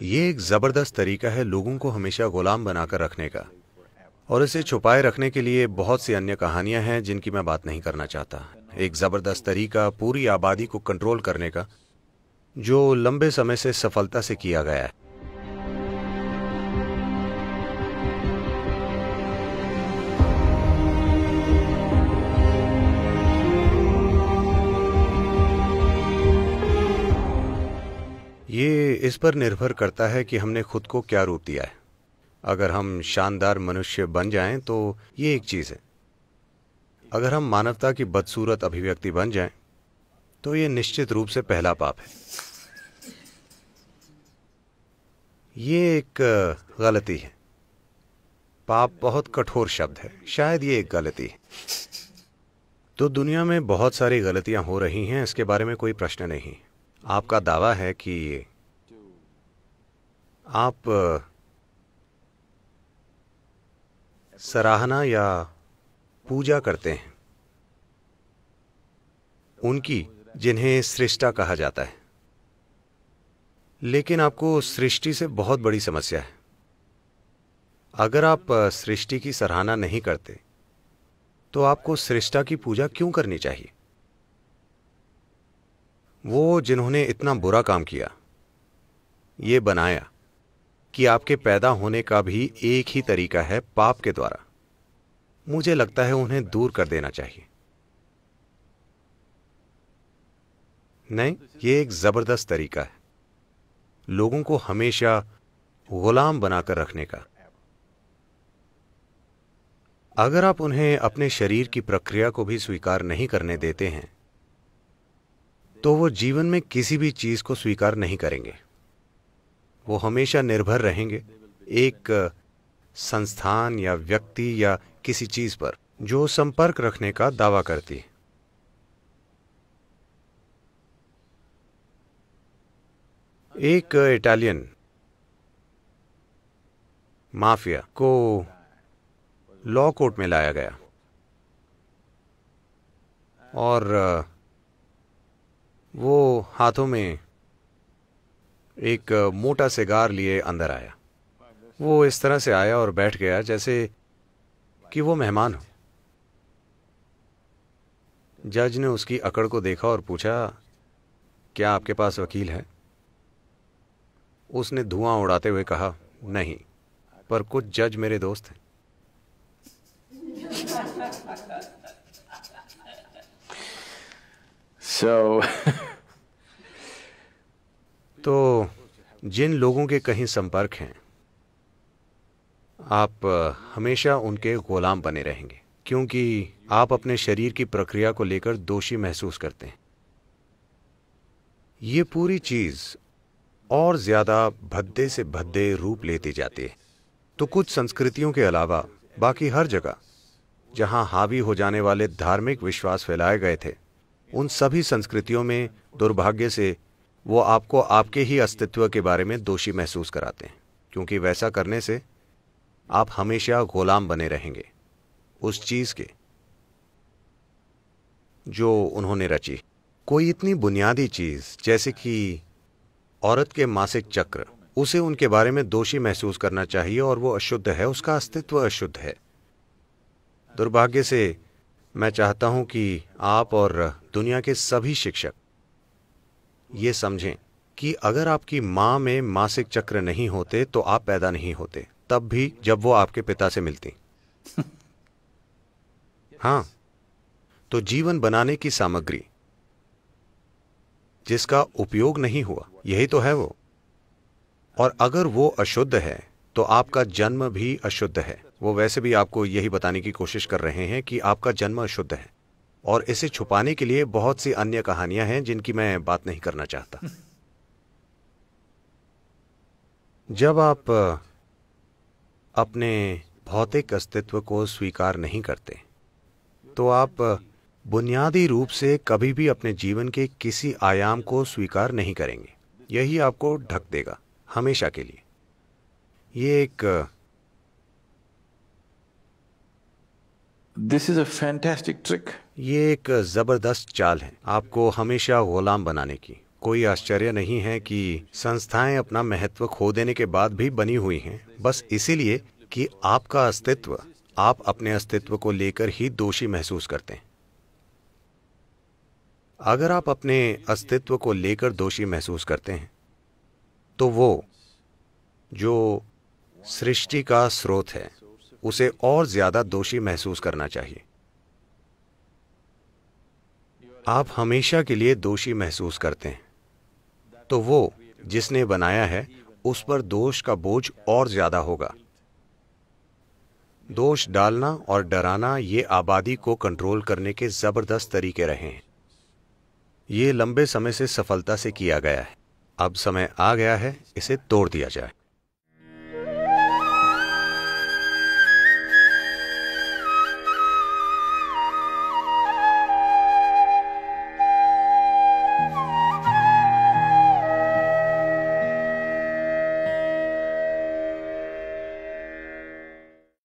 ये एक ज़बरदस्त तरीका है लोगों को हमेशा गुलाम बनाकर रखने का और इसे छुपाए रखने के लिए बहुत सी अन्य कहानियां हैं जिनकी मैं बात नहीं करना चाहता एक ज़बरदस्त तरीका पूरी आबादी को कंट्रोल करने का जो लंबे समय से सफलता से किया गया है इस पर निर्भर करता है कि हमने खुद को क्या रूप दिया है अगर हम शानदार मनुष्य बन जाएं तो ये एक चीज़ है अगर हम मानवता की बदसूरत अभिव्यक्ति बन जाएं तो ये निश्चित रूप से पहला पाप है ये एक गलती है पाप बहुत कठोर शब्द है शायद ये एक गलती है तो दुनिया में बहुत सारी गलतियां हो रही हैं इसके बारे में कोई प्रश्न नहीं आपका दावा है कि आप सराहना या पूजा करते हैं उनकी जिन्हें सृष्टा कहा जाता है लेकिन आपको सृष्टि से बहुत बड़ी समस्या है अगर आप सृष्टि की सराहना नहीं करते तो आपको सृष्टा की पूजा क्यों करनी चाहिए वो जिन्होंने इतना बुरा काम किया ये बनाया कि आपके पैदा होने का भी एक ही तरीका है पाप के द्वारा मुझे लगता है उन्हें दूर कर देना चाहिए नहीं ये एक ज़बरदस्त तरीका है लोगों को हमेशा गुलाम बनाकर रखने का अगर आप उन्हें अपने शरीर की प्रक्रिया को भी स्वीकार नहीं करने देते हैं तो वो जीवन में किसी भी चीज़ को स्वीकार नहीं करेंगे वो हमेशा निर्भर रहेंगे एक संस्थान या व्यक्ति या किसी चीज पर जो संपर्क रखने का दावा करती है एक इटालियन माफिया को लॉ कोर्ट में लाया गया और वो हाथों में एक मोटा सिगार लिए अंदर आया वो इस तरह से आया और बैठ गया जैसे कि वो मेहमान हो जज ने उसकी अकड़ को देखा और पूछा क्या आपके पास वकील है उसने धुआं उड़ाते हुए कहा नहीं पर कुछ जज मेरे दोस्त हैं So तो जिन लोगों के कहीं संपर्क हैं आप हमेशा उनके गुलाम बने रहेंगे क्योंकि आप अपने शरीर की प्रक्रिया को लेकर दोषी महसूस करते हैं ये पूरी चीज और ज्यादा भद्दे से भद्दे रूप लेती जाती है तो कुछ संस्कृतियों के अलावा बाकी हर जगह जहां हावी हो जाने वाले धार्मिक विश्वास फैलाए गए थे उन सभी संस्कृतियों में दुर्भाग्य से वो आपको आपके ही अस्तित्व के बारे में दोषी महसूस कराते हैं क्योंकि वैसा करने से आप हमेशा गुलाम बने रहेंगे उस चीज़ के जो उन्होंने रची कोई इतनी बुनियादी चीज़ जैसे कि औरत के मासिक चक्र उसे उनके बारे में दोषी महसूस करना चाहिए और वो अशुद्ध है उसका अस्तित्व अशुद्ध है दुर्भाग्य से मैं चाहता हूं कि आप और दुनिया के सभी शिक्षक ये समझें कि अगर आपकी माँ में मासिक चक्र नहीं होते तो आप पैदा नहीं होते तब भी जब वो आपके पिता से मिलती हाँ तो जीवन बनाने की सामग्री जिसका उपयोग नहीं हुआ यही तो है वो और अगर वो अशुद्ध है तो आपका जन्म भी अशुद्ध है वो वैसे भी आपको यही बताने की कोशिश कर रहे हैं कि आपका जन्म अशुद्ध है और इसे छुपाने के लिए बहुत सी अन्य कहानियां हैं जिनकी मैं बात नहीं करना चाहता जब आप अपने भौतिक अस्तित्व को स्वीकार नहीं करते तो आप बुनियादी रूप से कभी भी अपने जीवन के किसी आयाम को स्वीकार नहीं करेंगे यही आपको ढक देगा हमेशा के लिए ये एक this is a fantastic trick ये एक ज़बरदस्त चाल है आपको हमेशा गुलाम बनाने की कोई आश्चर्य नहीं है कि संस्थाएं अपना महत्व खो देने के बाद भी बनी हुई हैं बस इसीलिए कि आपका अस्तित्व आप अपने अस्तित्व को लेकर ही दोषी महसूस करते हैं अगर आप अपने अस्तित्व को लेकर दोषी महसूस करते हैं तो वो जो सृष्टि का स्रोत है उसे और ज़्यादा दोषी महसूस करना चाहिए आप हमेशा के लिए दोषी महसूस करते हैं तो वो जिसने बनाया है उस पर दोष का बोझ और ज्यादा होगा दोष डालना और डराना ये आबादी को कंट्रोल करने के जबरदस्त तरीके रहे हैं ये लंबे समय से सफलता से किया गया है अब समय आ गया है इसे तोड़ दिया जाए